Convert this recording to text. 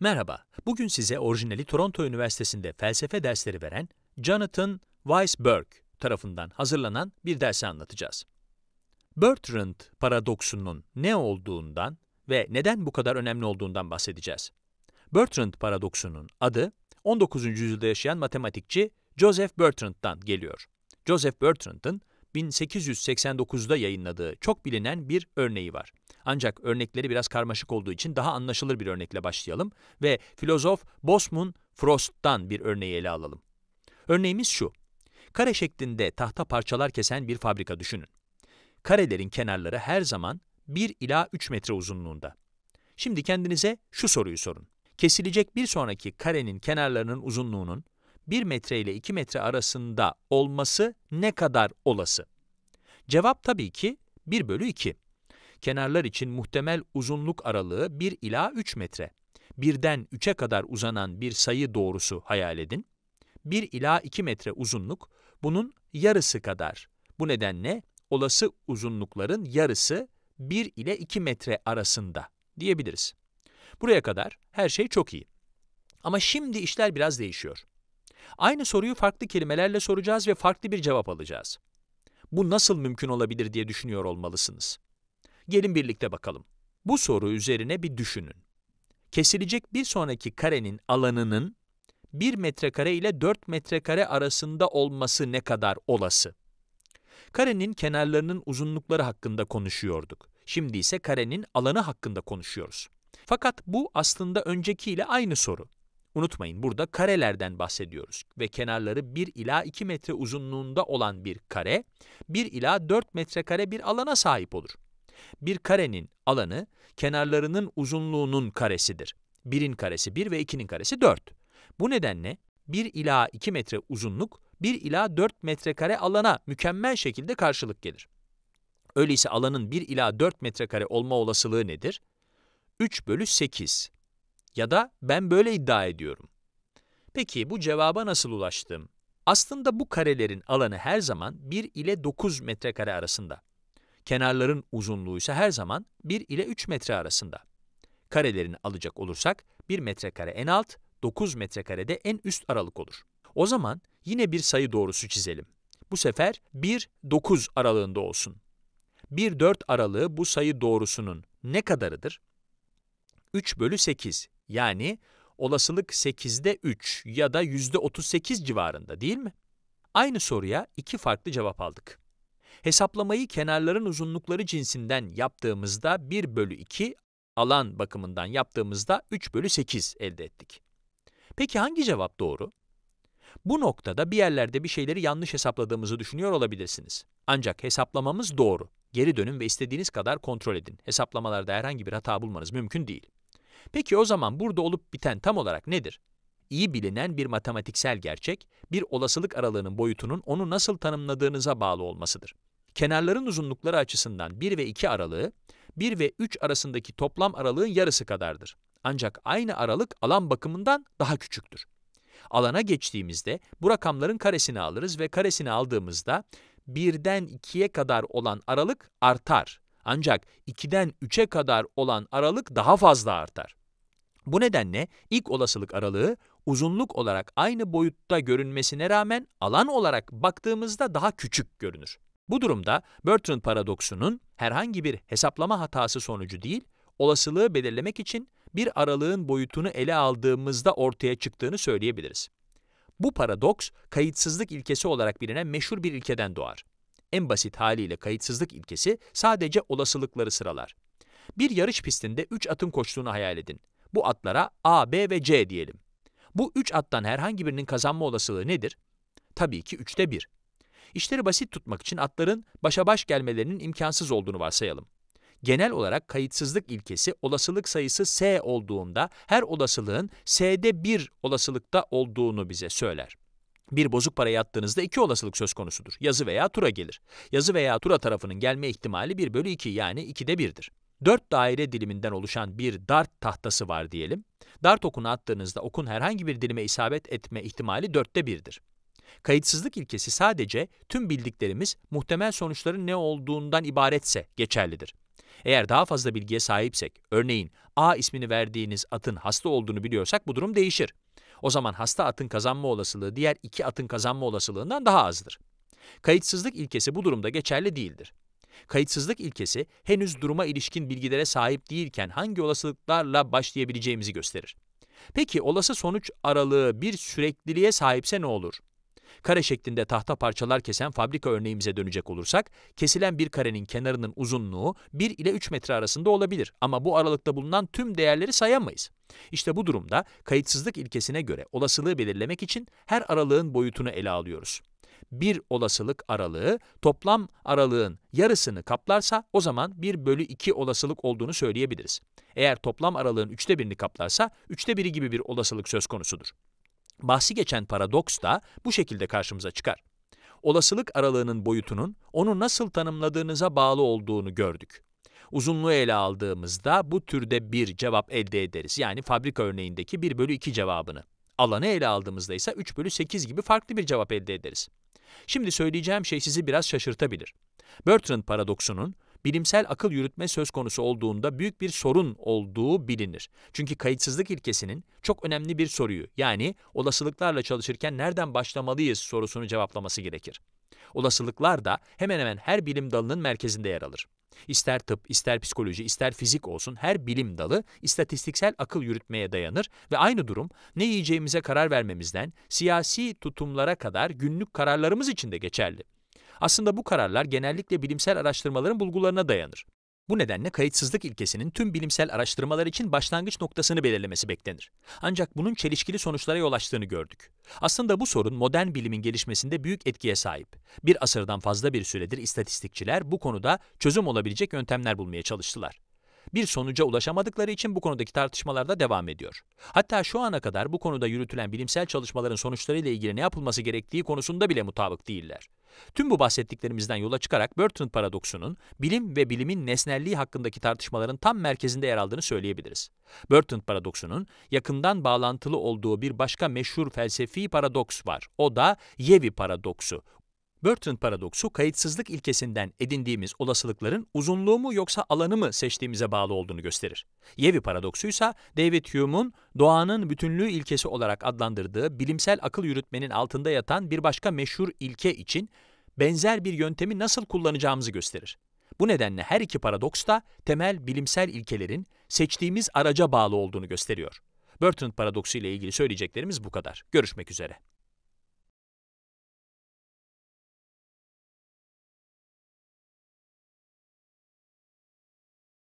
Merhaba, bugün size orijinali Toronto Üniversitesi'nde felsefe dersleri veren Jonathan Weisberg tarafından hazırlanan bir dersi anlatacağız. Bertrand paradoksunun ne olduğundan ve neden bu kadar önemli olduğundan bahsedeceğiz. Bertrand paradoksunun adı 19. yüzyılda yaşayan matematikçi Joseph Bertrand'dan geliyor. Joseph Bertrand'ın 1889'da yayınladığı çok bilinen bir örneği var. Ancak örnekleri biraz karmaşık olduğu için daha anlaşılır bir örnekle başlayalım ve filozof Bosman Frost'tan bir örneği ele alalım. Örneğimiz şu. Kare şeklinde tahta parçalar kesen bir fabrika düşünün. Karelerin kenarları her zaman 1 ila 3 metre uzunluğunda. Şimdi kendinize şu soruyu sorun. Kesilecek bir sonraki karenin kenarlarının uzunluğunun 1 metre ile 2 metre arasında olması ne kadar olası? Cevap tabii ki 1 bölü 2 kenarlar için muhtemel uzunluk aralığı 1 ila 3 metre. 1'den 3'e kadar uzanan bir sayı doğrusu hayal edin. 1 ila 2 metre uzunluk, bunun yarısı kadar. Bu nedenle olası uzunlukların yarısı 1 ile 2 metre arasında diyebiliriz. Buraya kadar her şey çok iyi. Ama şimdi işler biraz değişiyor. Aynı soruyu farklı kelimelerle soracağız ve farklı bir cevap alacağız. Bu nasıl mümkün olabilir diye düşünüyor olmalısınız. Gelin birlikte bakalım. Bu soru üzerine bir düşünün. Kesilecek bir sonraki karenin alanının 1 metrekare ile 4 metrekare arasında olması ne kadar olası? Karenin kenarlarının uzunlukları hakkında konuşuyorduk. Şimdi ise karenin alanı hakkında konuşuyoruz. Fakat bu aslında önceki ile aynı soru. Unutmayın burada karelerden bahsediyoruz ve kenarları 1 ila 2 metre uzunluğunda olan bir kare, 1 ila 4 metrekare bir alana sahip olur. Bir karenin alanı kenarlarının uzunluğunun karesidir. 1'in karesi 1 ve 2'nin karesi 4. Bu nedenle 1 ila 2 metre uzunluk 1 ila 4 metrekare alana mükemmel şekilde karşılık gelir. Öyleyse alanın 1 ila 4 metrekare olma olasılığı nedir? 3 bölü 8. Ya da ben böyle iddia ediyorum. Peki bu cevaba nasıl ulaştım? Aslında bu karelerin alanı her zaman 1 ile 9 metrekare arasında. Kenarların uzunluğu ise her zaman 1 ile 3 metre arasında. Karelerini alacak olursak 1 metrekare en alt, 9 metrekare de en üst aralık olur. O zaman yine bir sayı doğrusu çizelim. Bu sefer 1-9 aralığında olsun. 1-4 aralığı bu sayı doğrusunun ne kadarıdır? 3 bölü 8 yani olasılık 8'de 3 ya da %38 civarında değil mi? Aynı soruya iki farklı cevap aldık. Hesaplamayı kenarların uzunlukları cinsinden yaptığımızda 1 bölü 2, alan bakımından yaptığımızda 3 bölü 8 elde ettik. Peki hangi cevap doğru? Bu noktada bir yerlerde bir şeyleri yanlış hesapladığımızı düşünüyor olabilirsiniz. Ancak hesaplamamız doğru. Geri dönün ve istediğiniz kadar kontrol edin. Hesaplamalarda herhangi bir hata bulmanız mümkün değil. Peki o zaman burada olup biten tam olarak nedir? İyi bilinen bir matematiksel gerçek, bir olasılık aralığının boyutunun onu nasıl tanımladığınıza bağlı olmasıdır kenarların uzunlukları açısından 1 ve 2 aralığı, 1 ve 3 arasındaki toplam aralığın yarısı kadardır. Ancak aynı aralık alan bakımından daha küçüktür. Alana geçtiğimizde bu rakamların karesini alırız ve karesini aldığımızda 1'den 2'ye kadar olan aralık artar. Ancak 2'den 3'e kadar olan aralık daha fazla artar. Bu nedenle ilk olasılık aralığı uzunluk olarak aynı boyutta görünmesine rağmen alan olarak baktığımızda daha küçük görünür. Bu durumda Bertrand paradoksunun herhangi bir hesaplama hatası sonucu değil, olasılığı belirlemek için bir aralığın boyutunu ele aldığımızda ortaya çıktığını söyleyebiliriz. Bu paradoks, kayıtsızlık ilkesi olarak bilinen meşhur bir ilkeden doğar. En basit haliyle kayıtsızlık ilkesi sadece olasılıkları sıralar. Bir yarış pistinde 3 atın koştuğunu hayal edin. Bu atlara A, B ve C diyelim. Bu 3 attan herhangi birinin kazanma olasılığı nedir? Tabii ki 3'te 1. İşleri basit tutmak için atların başa baş gelmelerinin imkansız olduğunu varsayalım. Genel olarak kayıtsızlık ilkesi olasılık sayısı S olduğunda her olasılığın S'de bir olasılıkta olduğunu bize söyler. Bir bozuk para attığınızda iki olasılık söz konusudur. Yazı veya tura gelir. Yazı veya tura tarafının gelme ihtimali 1 bölü 2 yani 2'de 1'dir. 4 daire diliminden oluşan bir dart tahtası var diyelim. Dart okunu attığınızda okun herhangi bir dilime isabet etme ihtimali 4'te 1'dir. Kayıtsızlık ilkesi sadece tüm bildiklerimiz muhtemel sonuçların ne olduğundan ibaretse geçerlidir. Eğer daha fazla bilgiye sahipsek, örneğin A ismini verdiğiniz atın hasta olduğunu biliyorsak bu durum değişir. O zaman hasta atın kazanma olasılığı diğer iki atın kazanma olasılığından daha azdır. Kayıtsızlık ilkesi bu durumda geçerli değildir. Kayıtsızlık ilkesi henüz duruma ilişkin bilgilere sahip değilken hangi olasılıklarla başlayabileceğimizi gösterir. Peki olası sonuç aralığı bir sürekliliğe sahipse ne olur? Kare şeklinde tahta parçalar kesen fabrika örneğimize dönecek olursak, kesilen bir karenin kenarının uzunluğu 1 ile 3 metre arasında olabilir ama bu aralıkta bulunan tüm değerleri sayamayız. İşte bu durumda kayıtsızlık ilkesine göre olasılığı belirlemek için her aralığın boyutunu ele alıyoruz. Bir olasılık aralığı toplam aralığın yarısını kaplarsa o zaman 1 bölü 2 olasılık olduğunu söyleyebiliriz. Eğer toplam aralığın üçte birini kaplarsa üçte biri gibi bir olasılık söz konusudur. Bahsi geçen paradoks da bu şekilde karşımıza çıkar. Olasılık aralığının boyutunun onu nasıl tanımladığınıza bağlı olduğunu gördük. Uzunluğu ele aldığımızda bu türde bir cevap elde ederiz. Yani fabrika örneğindeki 1 bölü 2 cevabını. Alanı ele aldığımızda ise 3 bölü 8 gibi farklı bir cevap elde ederiz. Şimdi söyleyeceğim şey sizi biraz şaşırtabilir. Bertrand paradoksunun bilimsel akıl yürütme söz konusu olduğunda büyük bir sorun olduğu bilinir. Çünkü kayıtsızlık ilkesinin çok önemli bir soruyu yani olasılıklarla çalışırken nereden başlamalıyız sorusunu cevaplaması gerekir. Olasılıklar da hemen hemen her bilim dalının merkezinde yer alır. İster tıp, ister psikoloji, ister fizik olsun her bilim dalı istatistiksel akıl yürütmeye dayanır ve aynı durum ne yiyeceğimize karar vermemizden siyasi tutumlara kadar günlük kararlarımız için de geçerli. Aslında bu kararlar genellikle bilimsel araştırmaların bulgularına dayanır. Bu nedenle kayıtsızlık ilkesinin tüm bilimsel araştırmalar için başlangıç noktasını belirlemesi beklenir. Ancak bunun çelişkili sonuçlara yol açtığını gördük. Aslında bu sorun modern bilimin gelişmesinde büyük etkiye sahip. Bir asırdan fazla bir süredir istatistikçiler bu konuda çözüm olabilecek yöntemler bulmaya çalıştılar bir sonuca ulaşamadıkları için bu konudaki tartışmalar da devam ediyor. Hatta şu ana kadar bu konuda yürütülen bilimsel çalışmaların sonuçlarıyla ilgili ne yapılması gerektiği konusunda bile mutabık değiller. Tüm bu bahsettiklerimizden yola çıkarak Bertrand paradoksunun bilim ve bilimin nesnelliği hakkındaki tartışmaların tam merkezinde yer aldığını söyleyebiliriz. Bertrand paradoksunun yakından bağlantılı olduğu bir başka meşhur felsefi paradoks var. O da Yevi paradoksu, Burton paradoksu kayıtsızlık ilkesinden edindiğimiz olasılıkların uzunluğu mu yoksa alanı mı seçtiğimize bağlı olduğunu gösterir. Yevi paradoksu ise David Hume'un doğanın bütünlüğü ilkesi olarak adlandırdığı bilimsel akıl yürütmenin altında yatan bir başka meşhur ilke için benzer bir yöntemi nasıl kullanacağımızı gösterir. Bu nedenle her iki paradoks da temel bilimsel ilkelerin seçtiğimiz araca bağlı olduğunu gösteriyor. Burton paradoksu ile ilgili söyleyeceklerimiz bu kadar. Görüşmek üzere.